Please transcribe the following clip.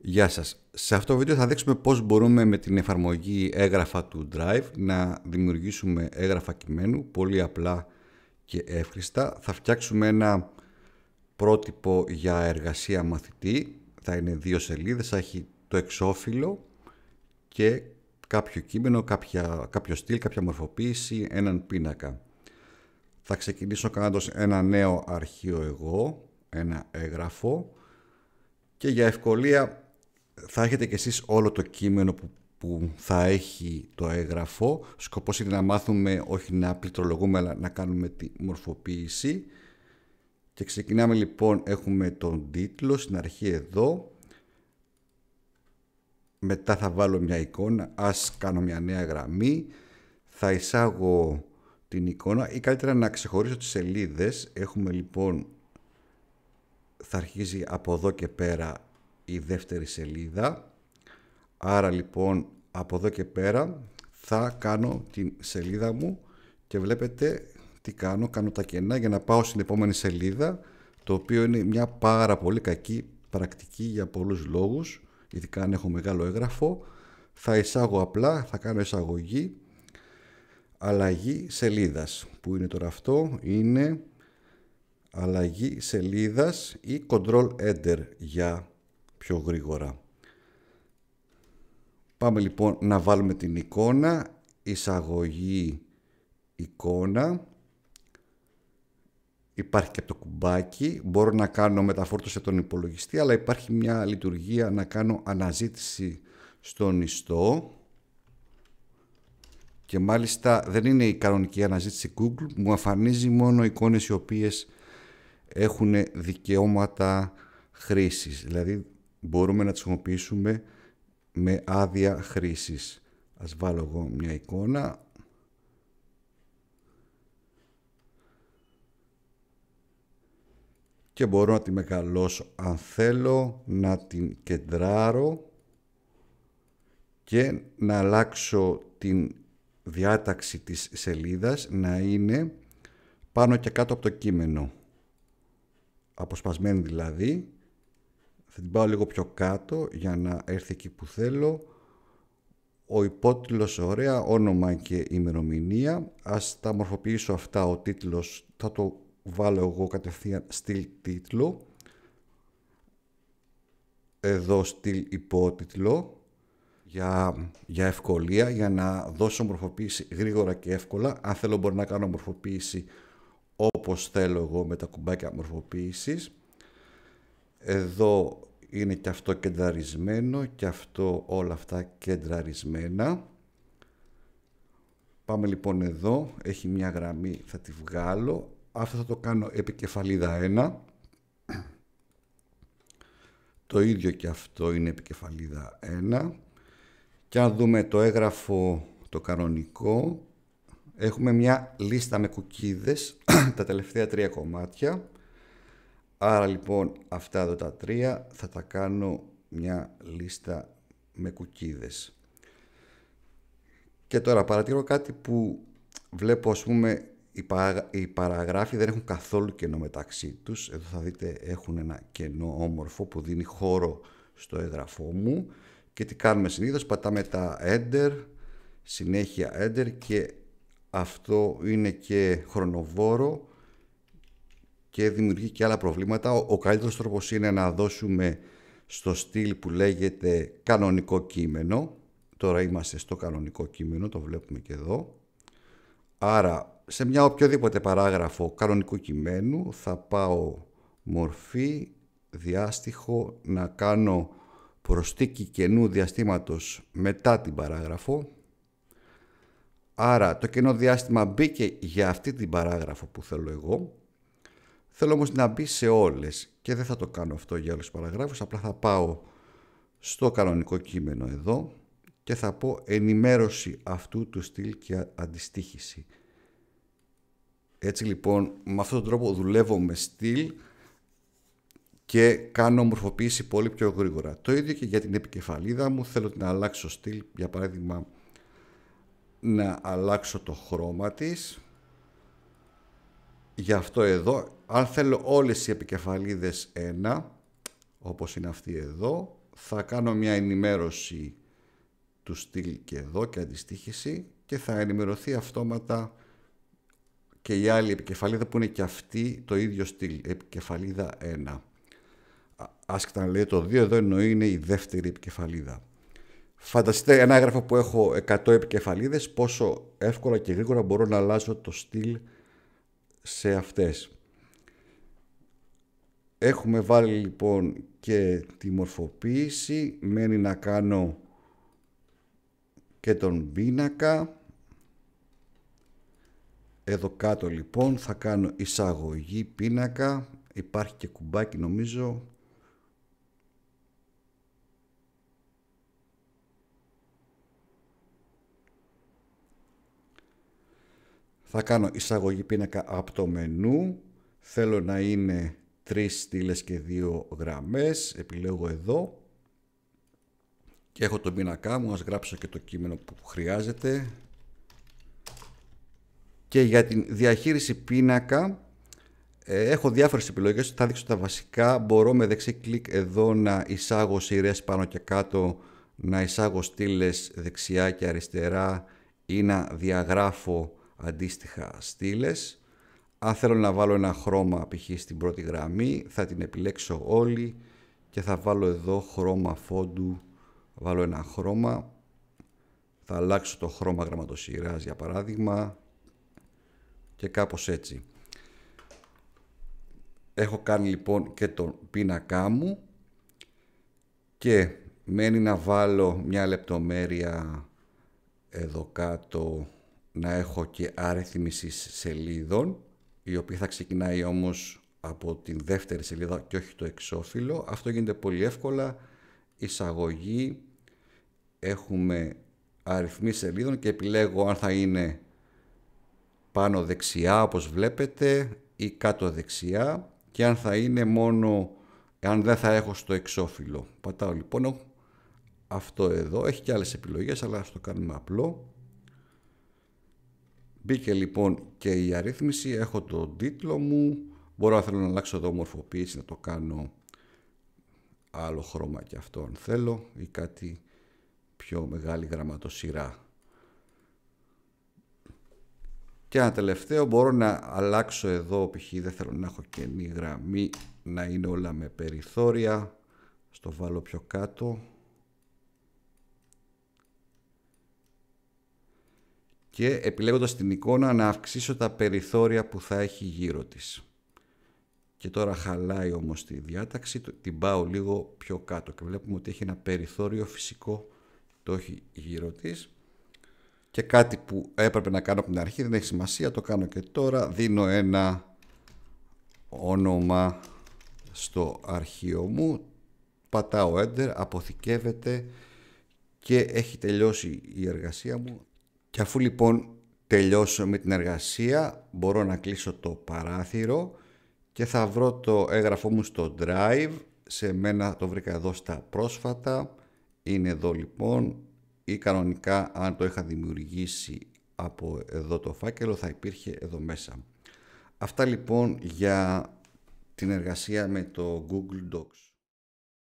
Γεια σας. Σε αυτό το βίντεο θα δείξουμε πώς μπορούμε με την εφαρμογή έγγραφα του Drive να δημιουργήσουμε έγγραφα κειμένου πολύ απλά και εύχριστα. Θα φτιάξουμε ένα πρότυπο για εργασία μαθητή. Θα είναι δύο σελίδες, θα έχει το εξώφυλλο και κάποιο κείμενο, κάποια, κάποιο στυλ, κάποια μορφοποίηση, έναν πίνακα. Θα ξεκινήσω κάνοντας ένα νέο αρχείο εγώ, ένα έγγραφο και για ευκολία θα έχετε κι εσείς όλο το κείμενο που, που θα έχει το έγγραφο. Σκοπός είναι να μάθουμε, όχι να πληκτρολογούμε, αλλά να κάνουμε τη μορφοποίηση. Και ξεκινάμε λοιπόν, έχουμε τον τίτλο στην αρχή εδώ. Μετά θα βάλω μια εικόνα, ας κάνω μια νέα γραμμή. Θα εισάγω την εικόνα ή καλύτερα να ξεχωρίσω τις σελίδες. Έχουμε λοιπόν, θα αρχίζει από εδώ και πέρα η δεύτερη σελίδα. Άρα λοιπόν από εδώ και πέρα θα κάνω την σελίδα μου και βλέπετε τι κάνω, κάνω τα κενά για να πάω στην επόμενη σελίδα το οποίο είναι μια πάρα πολύ κακή πρακτική για πολλούς λόγους ειδικά αν έχω μεγάλο έγγραφο θα εισάγω απλά, θα κάνω εισαγωγή αλλαγή σελίδας που είναι τώρα αυτό είναι αλλαγή σελίδας ή control enter για πιο γρήγορα. Πάμε λοιπόν να βάλουμε την εικόνα, εισαγωγή εικόνα. Υπάρχει και το κουμπάκι, μπορώ να κάνω μεταφόρτωση τον υπολογιστή, αλλά υπάρχει μια λειτουργία να κάνω αναζήτηση στον ιστό. Και μάλιστα δεν είναι η κανονική αναζήτηση Google, μου εμφανίζει μόνο εικόνες οι οποίες έχουν δικαιώματα χρήσης. Δηλαδή μπορούμε να τις χρησιμοποιήσουμε με άδεια χρήσης. Ας βάλω εγώ μια εικόνα. Και μπορώ να τη μεγαλώσω αν θέλω, να την κεντράρω και να αλλάξω την διάταξη της σελίδας να είναι πάνω και κάτω από το κείμενο. Αποσπασμένη δηλαδή θα την πάω λίγο πιο κάτω για να έρθει εκεί που θέλω. Ο υπότιτλος ωραία, όνομα και ημερομηνία. Ας τα μορφοποιήσω αυτά ο τίτλος. Θα το βάλω εγώ κατευθείαν στυλ τίτλο. Εδώ στυλ υπότιτλο για, για ευκολία, για να δώσω μορφοποίηση γρήγορα και εύκολα. Αν θέλω μπορώ να κάνω μορφοποίηση όπως θέλω εγώ με τα κουμπάκια μορφοποίησης. Εδώ είναι και αυτό κεντραρισμένο και αυτό όλα αυτά κεντραρισμένα πάμε λοιπόν εδώ έχει μια γραμμή θα τη βγάλω αυτό θα το κάνω επικεφαλίδα 1 το ίδιο και αυτό είναι επικεφαλίδα 1 και αν δούμε το έγγραφο το κανονικό έχουμε μια λίστα με κουκίδες τα τελευταία τρία κομμάτια Άρα λοιπόν αυτά εδώ τα τρία θα τα κάνω μια λίστα με κουκίδες. Και τώρα παρατηρώ κάτι που βλέπω ας πούμε οι, παραγράφοι δεν έχουν καθόλου κενό μεταξύ τους. Εδώ θα δείτε έχουν ένα κενό όμορφο που δίνει χώρο στο έγγραφό μου. Και τι κάνουμε συνήθως, πατάμε τα Enter, συνέχεια Enter και αυτό είναι και χρονοβόρο και δημιουργεί και άλλα προβλήματα. Ο, καλύτερος τρόπος είναι να δώσουμε στο στυλ που λέγεται κανονικό κείμενο. Τώρα είμαστε στο κανονικό κείμενο, το βλέπουμε και εδώ. Άρα σε μια οποιοδήποτε παράγραφο κανονικού κειμένου θα πάω μορφή, διάστοιχο, να κάνω προστίκη κενού διαστήματος μετά την παράγραφο. Άρα το κενό διάστημα μπήκε για αυτή την παράγραφο που θέλω εγώ Θέλω όμως να μπει σε όλες και δεν θα το κάνω αυτό για όλες τις παραγράφους, απλά θα πάω στο κανονικό κείμενο εδώ και θα πω ενημέρωση αυτού του στυλ και αντιστοίχηση. Έτσι λοιπόν, με αυτόν τον τρόπο δουλεύω με στυλ και κάνω μορφοποίηση πολύ πιο γρήγορα. Το ίδιο και για την επικεφαλίδα μου, θέλω να αλλάξω στυλ, για παράδειγμα να αλλάξω το χρώμα της. Γι' αυτό εδώ αν θέλω όλες οι επικεφαλίδες ένα, όπως είναι αυτή εδώ, θα κάνω μια ενημέρωση του στυλ και εδώ και αντιστοίχηση και θα ενημερωθεί αυτόματα και η άλλη επικεφαλίδα που είναι και αυτή το ίδιο στυλ, επικεφαλίδα 1. Άσκητα να λέει το 2 εδώ εννοεί είναι η δεύτερη επικεφαλίδα. Φανταστείτε ένα έγγραφο που έχω 100 επικεφαλίδες πόσο εύκολα και γρήγορα μπορώ να αλλάζω το στυλ σε αυτές. Έχουμε βάλει λοιπόν και τη μορφοποίηση. Μένει να κάνω και τον πίνακα. Εδώ κάτω λοιπόν θα κάνω εισαγωγή πίνακα. Υπάρχει και κουμπάκι νομίζω. Θα κάνω εισαγωγή πίνακα από το μενού. Θέλω να είναι τρεις στήλες και δύο γραμμές, επιλέγω εδώ και έχω τον πίνακά μου, ας γράψω και το κείμενο που χρειάζεται και για την διαχείριση πίνακα ε, έχω διάφορες επιλογές, θα δείξω τα βασικά, μπορώ με δεξί κλικ εδώ να εισάγω σειρές πάνω και κάτω, να εισάγω στήλες δεξιά και αριστερά ή να διαγράφω αντίστοιχα στήλες αν θέλω να βάλω ένα χρώμα π.χ. στην πρώτη γραμμή θα την επιλέξω όλη και θα βάλω εδώ χρώμα φόντου βάλω ένα χρώμα θα αλλάξω το χρώμα γραμματοσυράς για παράδειγμα και κάπως έτσι έχω κάνει λοιπόν και τον πίνακά μου και μένει να βάλω μια λεπτομέρεια εδώ κάτω να έχω και αριθμίσεις σελίδων η οποία θα ξεκινάει όμως από την δεύτερη σελίδα και όχι το εξώφυλλο. Αυτό γίνεται πολύ εύκολα. Εισαγωγή, έχουμε αριθμή σελίδων και επιλέγω αν θα είναι πάνω δεξιά όπως βλέπετε ή κάτω δεξιά και αν θα είναι μόνο αν δεν θα έχω στο εξώφυλλο. Πατάω λοιπόν αυτό εδώ, έχει και άλλες επιλογές αλλά ας το κάνουμε απλό. Μπήκε λοιπόν και η αρρύθμιση, έχω τον τίτλο μου, μπορώ να θέλω να αλλάξω εδώ μορφοποίηση, να το κάνω άλλο χρώμα και αυτό αν θέλω ή κάτι πιο μεγάλη γραμματοσυρά. Και ένα τελευταίο μπορώ να αλλάξω εδώ, π.χ. δεν θέλω να έχω καινή γραμμή, να είναι όλα με περιθώρια, στο βάλω πιο κάτω, και επιλέγοντας την εικόνα να αυξήσω τα περιθώρια που θα έχει γύρω της. Και τώρα χαλάει όμως τη διάταξη, την πάω λίγο πιο κάτω και βλέπουμε ότι έχει ένα περιθώριο φυσικό το έχει γύρω της και κάτι που έπρεπε να κάνω από την αρχή δεν έχει σημασία, το κάνω και τώρα, δίνω ένα όνομα στο αρχείο μου, πατάω Enter, αποθηκεύεται και έχει τελειώσει η εργασία μου. Και αφού λοιπόν τελειώσω με την εργασία μπορώ να κλείσω το παράθυρο και θα βρω το έγγραφό μου στο Drive. Σε μένα το βρήκα εδώ στα πρόσφατα. Είναι εδώ λοιπόν ή κανονικά αν το είχα δημιουργήσει από εδώ το φάκελο θα υπήρχε εδώ μέσα. Αυτά λοιπόν για την εργασία με το Google Docs.